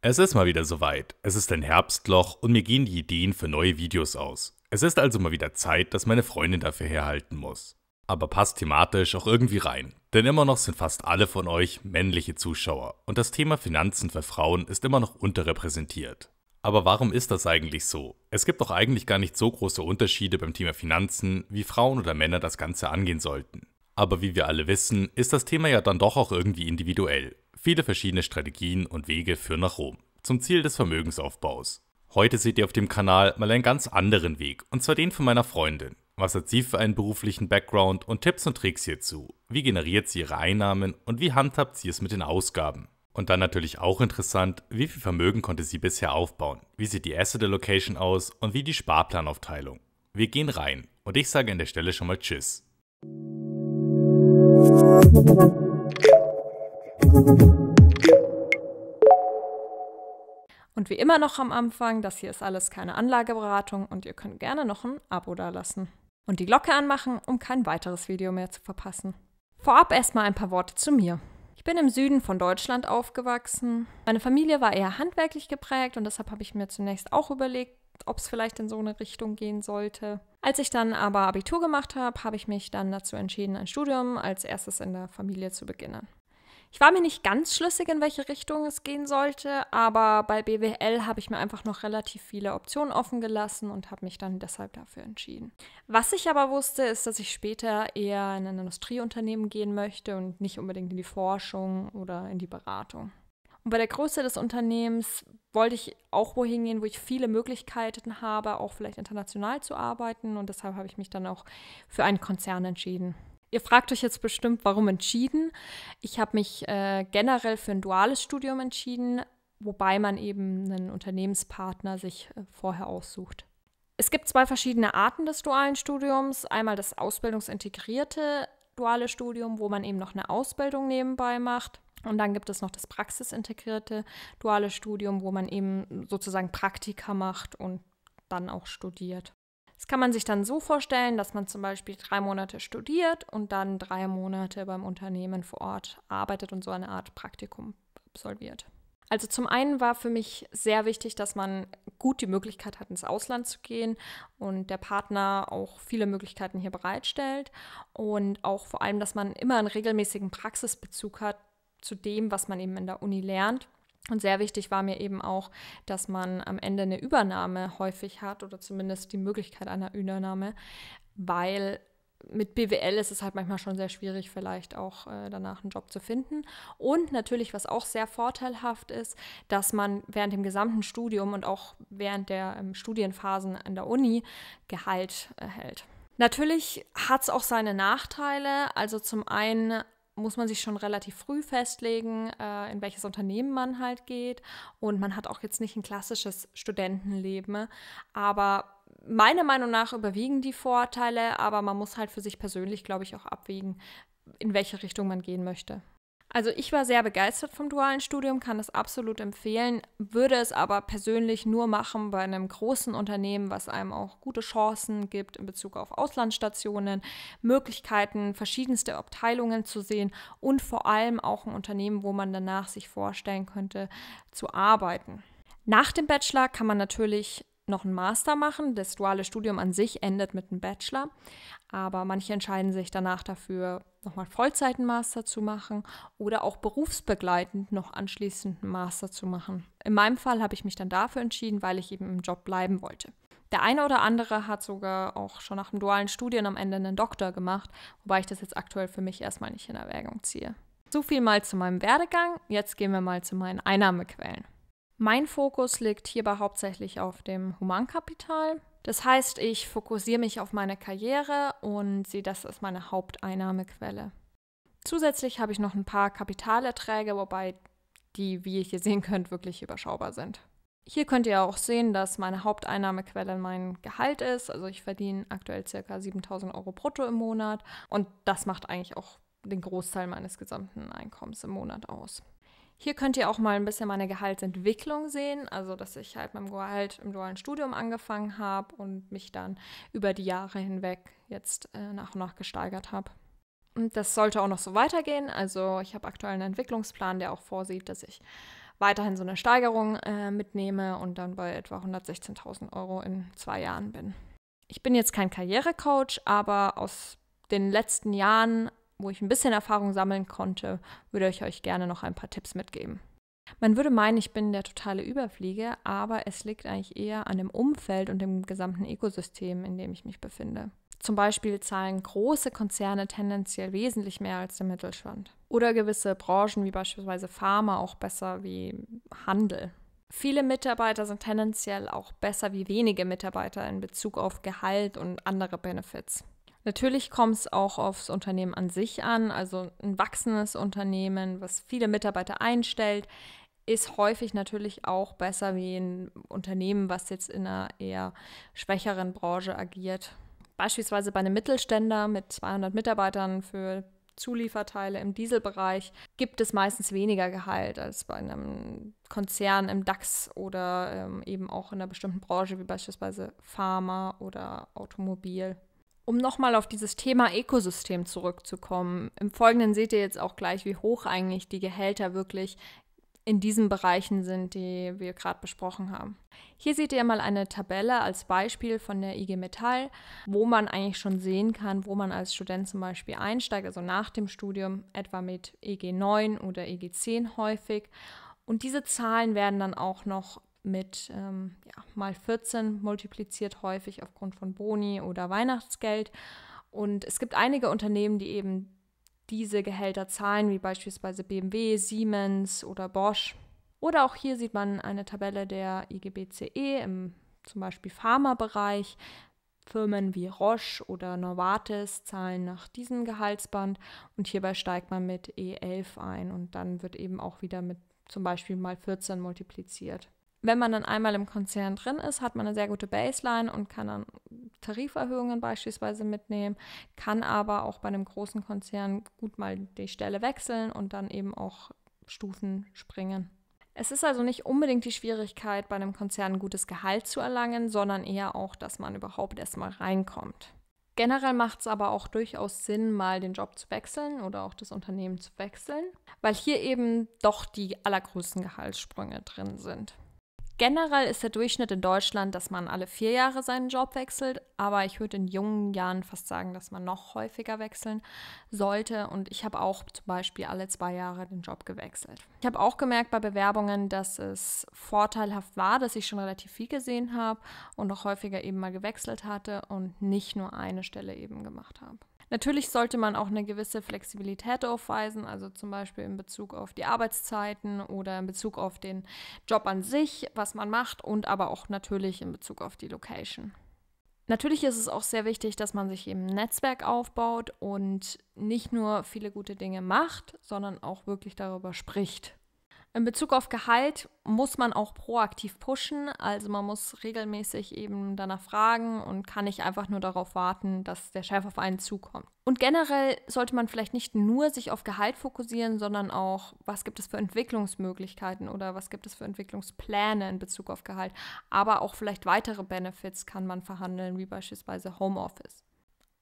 Es ist mal wieder soweit. Es ist ein Herbstloch und mir gehen die Ideen für neue Videos aus. Es ist also mal wieder Zeit, dass meine Freundin dafür herhalten muss. Aber passt thematisch auch irgendwie rein, denn immer noch sind fast alle von euch männliche Zuschauer und das Thema Finanzen für Frauen ist immer noch unterrepräsentiert. Aber warum ist das eigentlich so? Es gibt doch eigentlich gar nicht so große Unterschiede beim Thema Finanzen, wie Frauen oder Männer das Ganze angehen sollten. Aber wie wir alle wissen, ist das Thema ja dann doch auch irgendwie individuell viele verschiedene Strategien und Wege führen nach Rom, zum Ziel des Vermögensaufbaus. Heute seht ihr auf dem Kanal mal einen ganz anderen Weg, und zwar den von meiner Freundin. Was hat sie für einen beruflichen Background und Tipps und Tricks hierzu? Wie generiert sie ihre Einnahmen und wie handhabt sie es mit den Ausgaben? Und dann natürlich auch interessant, wie viel Vermögen konnte sie bisher aufbauen? Wie sieht die Asset Allocation aus und wie die Sparplanaufteilung? Wir gehen rein und ich sage an der Stelle schon mal Tschüss. Und wie immer noch am Anfang, das hier ist alles keine Anlageberatung und ihr könnt gerne noch ein Abo dalassen. Und die Glocke anmachen, um kein weiteres Video mehr zu verpassen. Vorab erstmal ein paar Worte zu mir. Ich bin im Süden von Deutschland aufgewachsen. Meine Familie war eher handwerklich geprägt und deshalb habe ich mir zunächst auch überlegt, ob es vielleicht in so eine Richtung gehen sollte. Als ich dann aber Abitur gemacht habe, habe ich mich dann dazu entschieden, ein Studium als erstes in der Familie zu beginnen. Ich war mir nicht ganz schlüssig, in welche Richtung es gehen sollte, aber bei BWL habe ich mir einfach noch relativ viele Optionen offen gelassen und habe mich dann deshalb dafür entschieden. Was ich aber wusste, ist, dass ich später eher in ein Industrieunternehmen gehen möchte und nicht unbedingt in die Forschung oder in die Beratung. Und bei der Größe des Unternehmens wollte ich auch wohin gehen, wo ich viele Möglichkeiten habe, auch vielleicht international zu arbeiten. Und deshalb habe ich mich dann auch für einen Konzern entschieden. Ihr fragt euch jetzt bestimmt, warum entschieden. Ich habe mich äh, generell für ein duales Studium entschieden, wobei man eben einen Unternehmenspartner sich äh, vorher aussucht. Es gibt zwei verschiedene Arten des dualen Studiums. Einmal das ausbildungsintegrierte duale Studium, wo man eben noch eine Ausbildung nebenbei macht. Und dann gibt es noch das praxisintegrierte duale Studium, wo man eben sozusagen Praktika macht und dann auch studiert. Das kann man sich dann so vorstellen, dass man zum Beispiel drei Monate studiert und dann drei Monate beim Unternehmen vor Ort arbeitet und so eine Art Praktikum absolviert. Also zum einen war für mich sehr wichtig, dass man gut die Möglichkeit hat, ins Ausland zu gehen und der Partner auch viele Möglichkeiten hier bereitstellt und auch vor allem, dass man immer einen regelmäßigen Praxisbezug hat zu dem, was man eben in der Uni lernt und sehr wichtig war mir eben auch, dass man am Ende eine Übernahme häufig hat oder zumindest die Möglichkeit einer Übernahme, weil mit BWL ist es halt manchmal schon sehr schwierig, vielleicht auch äh, danach einen Job zu finden. Und natürlich, was auch sehr vorteilhaft ist, dass man während dem gesamten Studium und auch während der ähm, Studienphasen an der Uni Gehalt erhält. Äh, natürlich hat es auch seine Nachteile. Also zum einen muss man sich schon relativ früh festlegen, äh, in welches Unternehmen man halt geht. Und man hat auch jetzt nicht ein klassisches Studentenleben. Ne? Aber meiner Meinung nach überwiegen die Vorteile, aber man muss halt für sich persönlich, glaube ich, auch abwägen, in welche Richtung man gehen möchte. Also ich war sehr begeistert vom dualen Studium, kann es absolut empfehlen, würde es aber persönlich nur machen bei einem großen Unternehmen, was einem auch gute Chancen gibt in Bezug auf Auslandsstationen, Möglichkeiten, verschiedenste Abteilungen zu sehen und vor allem auch ein Unternehmen, wo man danach sich vorstellen könnte zu arbeiten. Nach dem Bachelor kann man natürlich noch einen Master machen. Das duale Studium an sich endet mit einem Bachelor, aber manche entscheiden sich danach dafür, nochmal Vollzeitenmaster zu machen oder auch berufsbegleitend noch anschließend einen Master zu machen. In meinem Fall habe ich mich dann dafür entschieden, weil ich eben im Job bleiben wollte. Der eine oder andere hat sogar auch schon nach dem dualen Studium am Ende einen Doktor gemacht, wobei ich das jetzt aktuell für mich erstmal nicht in Erwägung ziehe. So viel mal zu meinem Werdegang, jetzt gehen wir mal zu meinen Einnahmequellen. Mein Fokus liegt hierbei hauptsächlich auf dem Humankapital. Das heißt, ich fokussiere mich auf meine Karriere und sehe das als meine Haupteinnahmequelle. Zusätzlich habe ich noch ein paar Kapitalerträge, wobei die, wie ihr hier sehen könnt, wirklich überschaubar sind. Hier könnt ihr auch sehen, dass meine Haupteinnahmequelle mein Gehalt ist. Also ich verdiene aktuell ca. 7000 Euro brutto im Monat und das macht eigentlich auch den Großteil meines gesamten Einkommens im Monat aus. Hier könnt ihr auch mal ein bisschen meine Gehaltsentwicklung sehen, also dass ich halt mit dem Gehalt im dualen Studium angefangen habe und mich dann über die Jahre hinweg jetzt äh, nach und nach gesteigert habe. Und das sollte auch noch so weitergehen. Also ich habe aktuell einen Entwicklungsplan, der auch vorsieht, dass ich weiterhin so eine Steigerung äh, mitnehme und dann bei etwa 116.000 Euro in zwei Jahren bin. Ich bin jetzt kein Karrierecoach, aber aus den letzten Jahren wo ich ein bisschen Erfahrung sammeln konnte, würde ich euch gerne noch ein paar Tipps mitgeben. Man würde meinen, ich bin der totale Überflieger, aber es liegt eigentlich eher an dem Umfeld und dem gesamten Ökosystem, in dem ich mich befinde. Zum Beispiel zahlen große Konzerne tendenziell wesentlich mehr als der Mittelstand. Oder gewisse Branchen wie beispielsweise Pharma auch besser wie Handel. Viele Mitarbeiter sind tendenziell auch besser wie wenige Mitarbeiter in Bezug auf Gehalt und andere Benefits. Natürlich kommt es auch aufs Unternehmen an sich an. Also ein wachsendes Unternehmen, was viele Mitarbeiter einstellt, ist häufig natürlich auch besser wie ein Unternehmen, was jetzt in einer eher schwächeren Branche agiert. Beispielsweise bei einem Mittelständler mit 200 Mitarbeitern für Zulieferteile im Dieselbereich gibt es meistens weniger Gehalt als bei einem Konzern im DAX oder ähm, eben auch in einer bestimmten Branche wie beispielsweise Pharma oder Automobil. Um nochmal auf dieses Thema Ökosystem zurückzukommen. Im Folgenden seht ihr jetzt auch gleich, wie hoch eigentlich die Gehälter wirklich in diesen Bereichen sind, die wir gerade besprochen haben. Hier seht ihr mal eine Tabelle als Beispiel von der IG Metall, wo man eigentlich schon sehen kann, wo man als Student zum Beispiel einsteigt, also nach dem Studium, etwa mit EG 9 oder EG 10 häufig. Und diese Zahlen werden dann auch noch mit ähm, ja, mal 14 multipliziert häufig aufgrund von Boni oder Weihnachtsgeld. Und es gibt einige Unternehmen, die eben diese Gehälter zahlen, wie beispielsweise BMW, Siemens oder Bosch. Oder auch hier sieht man eine Tabelle der IGBCE im zum Beispiel Pharmabereich. Firmen wie Roche oder Novartis zahlen nach diesem Gehaltsband und hierbei steigt man mit E11 ein und dann wird eben auch wieder mit zum Beispiel mal 14 multipliziert wenn man dann einmal im Konzern drin ist, hat man eine sehr gute Baseline und kann dann Tariferhöhungen beispielsweise mitnehmen, kann aber auch bei einem großen Konzern gut mal die Stelle wechseln und dann eben auch Stufen springen. Es ist also nicht unbedingt die Schwierigkeit, bei einem Konzern ein gutes Gehalt zu erlangen, sondern eher auch, dass man überhaupt erstmal reinkommt. Generell macht es aber auch durchaus Sinn, mal den Job zu wechseln oder auch das Unternehmen zu wechseln, weil hier eben doch die allergrößten Gehaltssprünge drin sind. Generell ist der Durchschnitt in Deutschland, dass man alle vier Jahre seinen Job wechselt, aber ich würde in jungen Jahren fast sagen, dass man noch häufiger wechseln sollte. Und ich habe auch zum Beispiel alle zwei Jahre den Job gewechselt. Ich habe auch gemerkt bei Bewerbungen, dass es vorteilhaft war, dass ich schon relativ viel gesehen habe und auch häufiger eben mal gewechselt hatte und nicht nur eine Stelle eben gemacht habe. Natürlich sollte man auch eine gewisse Flexibilität aufweisen, also zum Beispiel in Bezug auf die Arbeitszeiten oder in Bezug auf den Job an sich, was man macht und aber auch natürlich in Bezug auf die Location. Natürlich ist es auch sehr wichtig, dass man sich eben ein Netzwerk aufbaut und nicht nur viele gute Dinge macht, sondern auch wirklich darüber spricht. In Bezug auf Gehalt muss man auch proaktiv pushen, also man muss regelmäßig eben danach fragen und kann nicht einfach nur darauf warten, dass der Chef auf einen zukommt. Und generell sollte man vielleicht nicht nur sich auf Gehalt fokussieren, sondern auch, was gibt es für Entwicklungsmöglichkeiten oder was gibt es für Entwicklungspläne in Bezug auf Gehalt, aber auch vielleicht weitere Benefits kann man verhandeln, wie beispielsweise Homeoffice.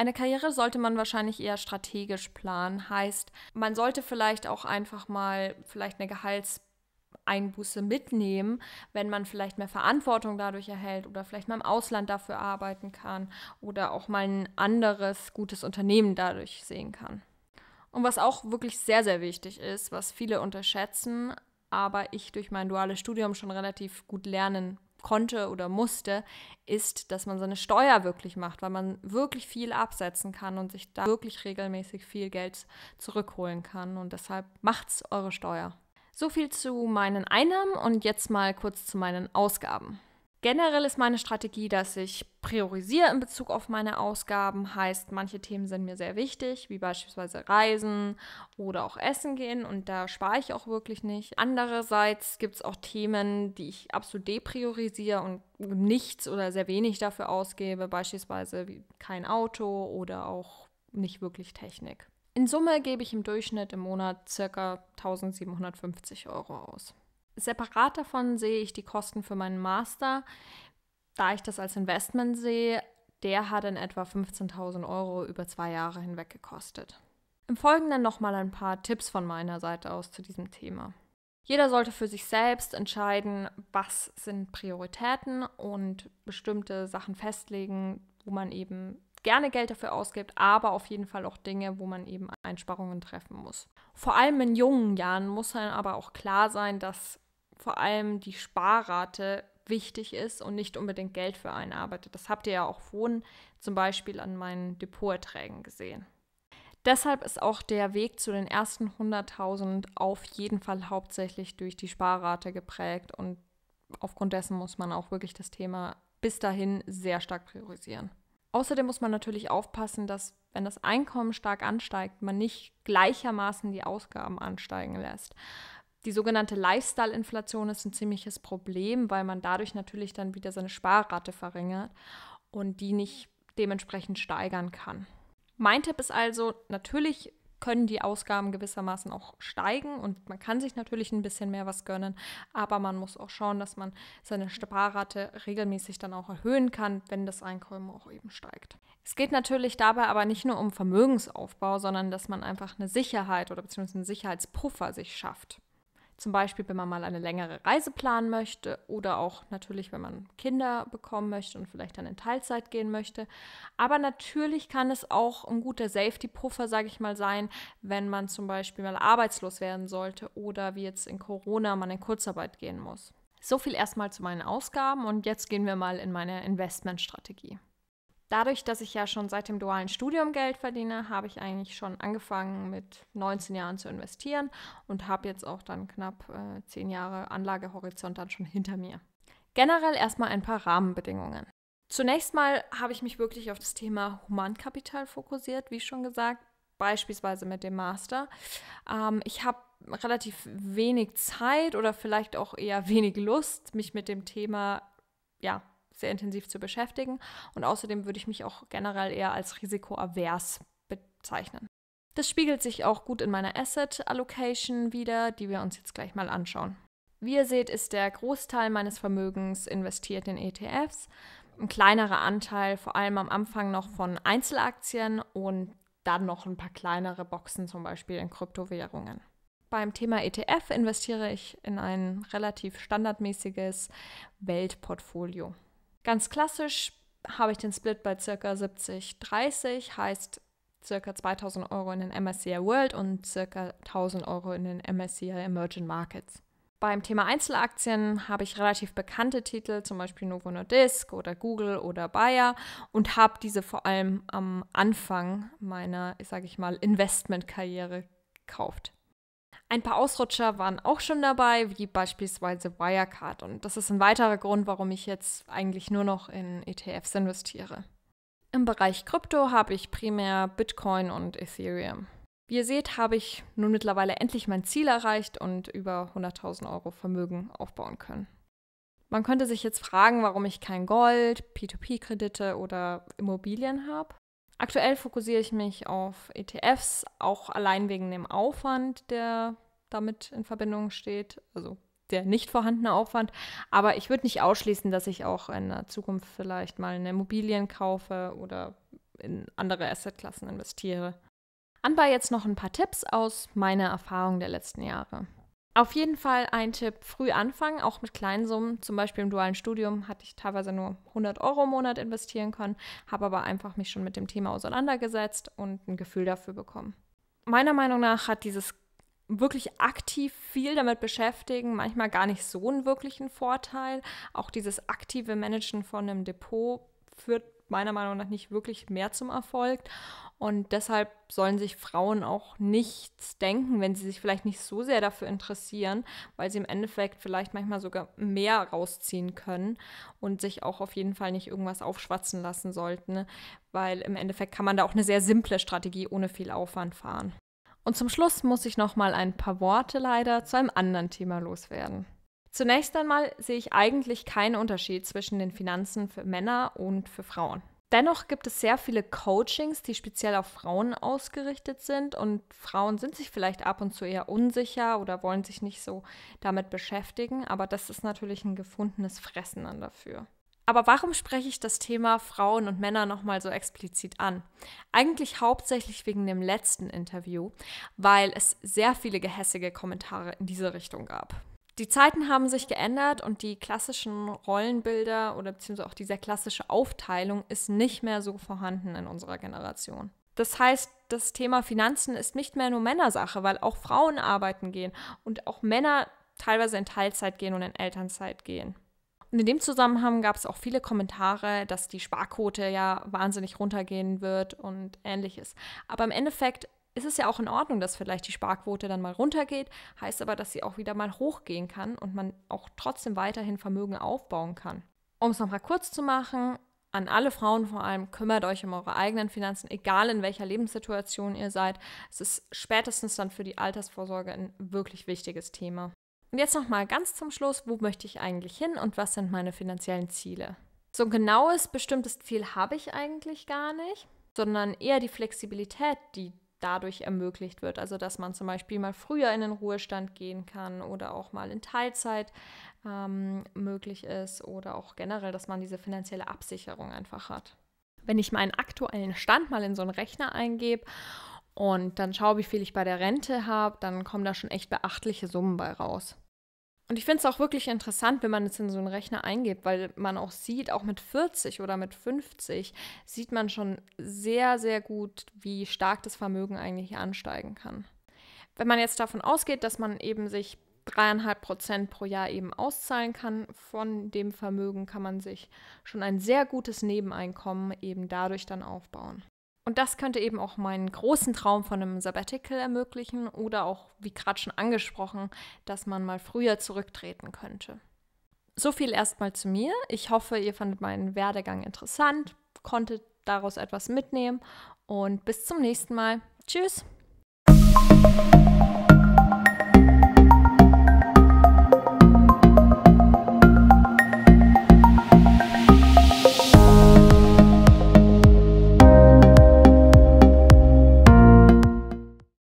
Eine Karriere sollte man wahrscheinlich eher strategisch planen. Heißt, man sollte vielleicht auch einfach mal vielleicht eine Gehaltseinbuße mitnehmen, wenn man vielleicht mehr Verantwortung dadurch erhält oder vielleicht mal im Ausland dafür arbeiten kann oder auch mal ein anderes gutes Unternehmen dadurch sehen kann. Und was auch wirklich sehr, sehr wichtig ist, was viele unterschätzen, aber ich durch mein duales Studium schon relativ gut lernen konnte oder musste, ist, dass man seine Steuer wirklich macht, weil man wirklich viel absetzen kann und sich da wirklich regelmäßig viel Geld zurückholen kann. Und deshalb macht's eure Steuer. So viel zu meinen Einnahmen und jetzt mal kurz zu meinen Ausgaben. Generell ist meine Strategie, dass ich priorisiere in Bezug auf meine Ausgaben. Heißt, manche Themen sind mir sehr wichtig, wie beispielsweise Reisen oder auch Essen gehen. Und da spare ich auch wirklich nicht. Andererseits gibt es auch Themen, die ich absolut depriorisiere und nichts oder sehr wenig dafür ausgebe. Beispielsweise wie kein Auto oder auch nicht wirklich Technik. In Summe gebe ich im Durchschnitt im Monat ca. 1750 Euro aus. Separat davon sehe ich die Kosten für meinen Master, da ich das als Investment sehe. Der hat in etwa 15.000 Euro über zwei Jahre hinweg gekostet. Im Folgenden nochmal ein paar Tipps von meiner Seite aus zu diesem Thema. Jeder sollte für sich selbst entscheiden, was sind Prioritäten und bestimmte Sachen festlegen, wo man eben gerne Geld dafür ausgibt, aber auf jeden Fall auch Dinge, wo man eben Einsparungen treffen muss. Vor allem in jungen Jahren muss dann aber auch klar sein, dass vor allem die Sparrate wichtig ist und nicht unbedingt Geld für einen arbeitet. Das habt ihr ja auch vorhin zum Beispiel an meinen Depoterträgen gesehen. Deshalb ist auch der Weg zu den ersten 100.000 auf jeden Fall hauptsächlich durch die Sparrate geprägt und aufgrund dessen muss man auch wirklich das Thema bis dahin sehr stark priorisieren. Außerdem muss man natürlich aufpassen, dass wenn das Einkommen stark ansteigt, man nicht gleichermaßen die Ausgaben ansteigen lässt. Die sogenannte Lifestyle-Inflation ist ein ziemliches Problem, weil man dadurch natürlich dann wieder seine Sparrate verringert und die nicht dementsprechend steigern kann. Mein Tipp ist also, natürlich können die Ausgaben gewissermaßen auch steigen und man kann sich natürlich ein bisschen mehr was gönnen, aber man muss auch schauen, dass man seine Sparrate regelmäßig dann auch erhöhen kann, wenn das Einkommen auch eben steigt. Es geht natürlich dabei aber nicht nur um Vermögensaufbau, sondern dass man einfach eine Sicherheit oder beziehungsweise einen Sicherheitspuffer sich schafft. Zum Beispiel, wenn man mal eine längere Reise planen möchte oder auch natürlich, wenn man Kinder bekommen möchte und vielleicht dann in Teilzeit gehen möchte. Aber natürlich kann es auch ein guter Safety-Puffer, sage ich mal, sein, wenn man zum Beispiel mal arbeitslos werden sollte oder wie jetzt in Corona man in Kurzarbeit gehen muss. So viel erstmal zu meinen Ausgaben und jetzt gehen wir mal in meine Investmentstrategie dadurch, dass ich ja schon seit dem dualen Studium Geld verdiene, habe ich eigentlich schon angefangen mit 19 Jahren zu investieren und habe jetzt auch dann knapp äh, 10 Jahre Anlagehorizont dann schon hinter mir. Generell erstmal ein paar Rahmenbedingungen. Zunächst mal habe ich mich wirklich auf das Thema Humankapital fokussiert, wie schon gesagt, beispielsweise mit dem Master. Ähm, ich habe relativ wenig Zeit oder vielleicht auch eher wenig Lust, mich mit dem Thema ja, sehr intensiv zu beschäftigen. Und außerdem würde ich mich auch generell eher als risikoavers bezeichnen. Das spiegelt sich auch gut in meiner Asset Allocation wieder, die wir uns jetzt gleich mal anschauen. Wie ihr seht, ist der Großteil meines Vermögens investiert in ETFs. Ein kleinerer Anteil, vor allem am Anfang noch von Einzelaktien und dann noch ein paar kleinere Boxen, zum Beispiel in Kryptowährungen. Beim Thema ETF investiere ich in ein relativ standardmäßiges Weltportfolio. Ganz klassisch habe ich den Split bei circa 70-30, heißt circa 2000 Euro in den MSCI World und circa 1000 Euro in den MSCI Emerging Markets. Beim Thema Einzelaktien habe ich relativ bekannte Titel, zum Beispiel Novo Nordisk oder Google oder Bayer und habe diese vor allem am Anfang meiner, sage ich mal, Investmentkarriere gekauft. Ein paar Ausrutscher waren auch schon dabei, wie beispielsweise Wirecard. Und das ist ein weiterer Grund, warum ich jetzt eigentlich nur noch in ETFs investiere. Im Bereich Krypto habe ich primär Bitcoin und Ethereum. Wie ihr seht, habe ich nun mittlerweile endlich mein Ziel erreicht und über 100.000 Euro Vermögen aufbauen können. Man könnte sich jetzt fragen, warum ich kein Gold, P2P-Kredite oder Immobilien habe. Aktuell fokussiere ich mich auf ETFs, auch allein wegen dem Aufwand, der damit in Verbindung steht, also der nicht vorhandene Aufwand. Aber ich würde nicht ausschließen, dass ich auch in der Zukunft vielleicht mal eine Immobilien kaufe oder in andere Assetklassen investiere. Anbei jetzt noch ein paar Tipps aus meiner Erfahrung der letzten Jahre. Auf jeden Fall ein Tipp, früh anfangen, auch mit kleinen Summen. Zum Beispiel im dualen Studium hatte ich teilweise nur 100 Euro im Monat investieren können, habe aber einfach mich schon mit dem Thema auseinandergesetzt und ein Gefühl dafür bekommen. Meiner Meinung nach hat dieses wirklich aktiv viel damit beschäftigen manchmal gar nicht so einen wirklichen Vorteil. Auch dieses aktive Managen von einem Depot führt meiner Meinung nach nicht wirklich mehr zum Erfolg. Und deshalb sollen sich Frauen auch nichts denken, wenn sie sich vielleicht nicht so sehr dafür interessieren, weil sie im Endeffekt vielleicht manchmal sogar mehr rausziehen können und sich auch auf jeden Fall nicht irgendwas aufschwatzen lassen sollten, ne? weil im Endeffekt kann man da auch eine sehr simple Strategie ohne viel Aufwand fahren. Und zum Schluss muss ich noch mal ein paar Worte leider zu einem anderen Thema loswerden. Zunächst einmal sehe ich eigentlich keinen Unterschied zwischen den Finanzen für Männer und für Frauen. Dennoch gibt es sehr viele Coachings, die speziell auf Frauen ausgerichtet sind und Frauen sind sich vielleicht ab und zu eher unsicher oder wollen sich nicht so damit beschäftigen, aber das ist natürlich ein gefundenes Fressen dann dafür. Aber warum spreche ich das Thema Frauen und Männer nochmal so explizit an? Eigentlich hauptsächlich wegen dem letzten Interview, weil es sehr viele gehässige Kommentare in diese Richtung gab. Die Zeiten haben sich geändert und die klassischen Rollenbilder oder beziehungsweise auch diese klassische Aufteilung ist nicht mehr so vorhanden in unserer Generation. Das heißt, das Thema Finanzen ist nicht mehr nur Männersache, weil auch Frauen arbeiten gehen und auch Männer teilweise in Teilzeit gehen und in Elternzeit gehen. Und in dem Zusammenhang gab es auch viele Kommentare, dass die Sparquote ja wahnsinnig runtergehen wird und ähnliches. Aber im Endeffekt ist es ja auch in Ordnung, dass vielleicht die Sparquote dann mal runtergeht, heißt aber, dass sie auch wieder mal hochgehen kann und man auch trotzdem weiterhin Vermögen aufbauen kann. Um es nochmal kurz zu machen, an alle Frauen vor allem, kümmert euch um eure eigenen Finanzen, egal in welcher Lebenssituation ihr seid. Es ist spätestens dann für die Altersvorsorge ein wirklich wichtiges Thema. Und jetzt nochmal ganz zum Schluss, wo möchte ich eigentlich hin und was sind meine finanziellen Ziele? So ein genaues, bestimmtes Ziel habe ich eigentlich gar nicht, sondern eher die Flexibilität, die dadurch ermöglicht wird. Also dass man zum Beispiel mal früher in den Ruhestand gehen kann oder auch mal in Teilzeit ähm, möglich ist oder auch generell, dass man diese finanzielle Absicherung einfach hat. Wenn ich meinen aktuellen Stand mal in so einen Rechner eingebe und dann schaue, wie viel ich bei der Rente habe, dann kommen da schon echt beachtliche Summen bei raus. Und ich finde es auch wirklich interessant, wenn man es in so einen Rechner eingibt, weil man auch sieht, auch mit 40 oder mit 50 sieht man schon sehr, sehr gut, wie stark das Vermögen eigentlich ansteigen kann. Wenn man jetzt davon ausgeht, dass man eben sich dreieinhalb Prozent pro Jahr eben auszahlen kann von dem Vermögen, kann man sich schon ein sehr gutes Nebeneinkommen eben dadurch dann aufbauen. Und das könnte eben auch meinen großen Traum von einem Sabbatical ermöglichen oder auch, wie gerade schon angesprochen, dass man mal früher zurücktreten könnte. So viel erstmal zu mir. Ich hoffe, ihr fandet meinen Werdegang interessant, konntet daraus etwas mitnehmen und bis zum nächsten Mal. Tschüss!